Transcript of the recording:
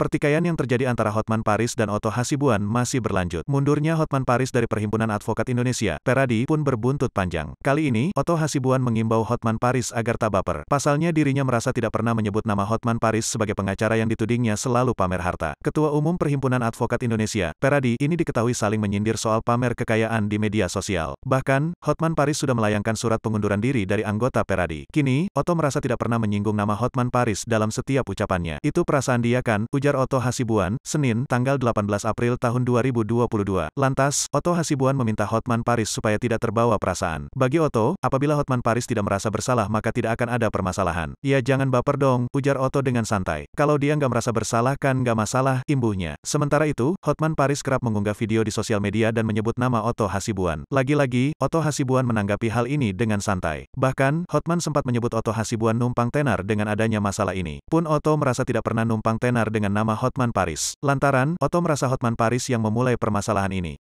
Pertikaian yang terjadi antara Hotman Paris dan Otto Hasibuan masih berlanjut. Mundurnya Hotman Paris dari Perhimpunan Advokat Indonesia, Peradi, pun berbuntut panjang. Kali ini, Otto Hasibuan mengimbau Hotman Paris agar tak baper. Pasalnya dirinya merasa tidak pernah menyebut nama Hotman Paris sebagai pengacara yang ditudingnya selalu pamer harta. Ketua Umum Perhimpunan Advokat Indonesia, Peradi, ini diketahui saling menyindir soal pamer kekayaan di media sosial. Bahkan, Hotman Paris sudah melayangkan surat pengunduran diri dari anggota Peradi. Kini, Otto merasa tidak pernah menyinggung nama Hotman Paris dalam setiap ucapannya. Itu perasaan dia kan, ujar Wajar Oto Hasibuan, Senin, tanggal 18 April tahun 2022. Lantas, Oto Hasibuan meminta Hotman Paris supaya tidak terbawa perasaan. Bagi Oto, apabila Hotman Paris tidak merasa bersalah maka tidak akan ada permasalahan. Ya jangan baper dong, ujar Oto dengan santai. Kalau dia nggak merasa bersalah kan nggak masalah, imbuhnya. Sementara itu, Hotman Paris kerap mengunggah video di sosial media dan menyebut nama Oto Hasibuan. Lagi-lagi, Oto Hasibuan menanggapi hal ini dengan santai. Bahkan, Hotman sempat menyebut Oto Hasibuan numpang tenar dengan adanya masalah ini. Pun Oto merasa tidak pernah numpang tenar dengan nama Hotman Paris. Lantaran, Otto merasa Hotman Paris yang memulai permasalahan ini.